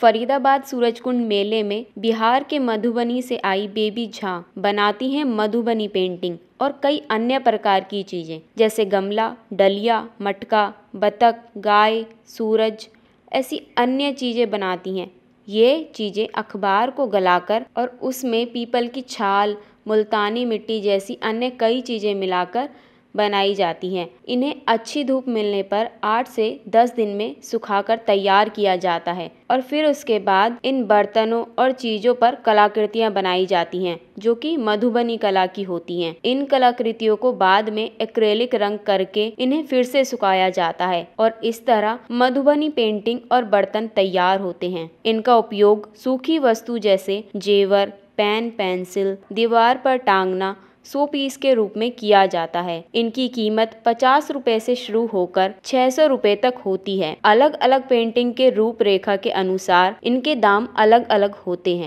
फरीदाबाद सूरजकुंड मेले में बिहार के मधुबनी से आई बेबी झा बनाती हैं मधुबनी पेंटिंग और कई अन्य प्रकार की चीज़ें जैसे गमला डलिया मटका बतख गाय सूरज ऐसी अन्य चीज़ें बनाती हैं ये चीज़ें अखबार को गलाकर और उसमें पीपल की छाल मुल्तानी मिट्टी जैसी अन्य कई चीज़ें मिलाकर बनाई जाती हैं इन्हें अच्छी धूप मिलने पर आठ से दस दिन में सुखाकर तैयार किया जाता है और फिर उसके बाद इन बर्तनों और चीज़ों पर कलाकृतियाँ बनाई जाती हैं जो कि मधुबनी कला की होती हैं इन कलाकृतियों को बाद में एक्रेलिक रंग करके इन्हें फिर से सुखाया जाता है और इस तरह मधुबनी पेंटिंग और बर्तन तैयार होते हैं इनका उपयोग सूखी वस्तु जैसे जेवर पेन पेंसिल दीवार पर टांगना सौ पीस के रूप में किया जाता है इनकी कीमत पचास रूपए से शुरू होकर छह सौ रूपए तक होती है अलग अलग पेंटिंग के रूप रेखा के अनुसार इनके दाम अलग अलग होते हैं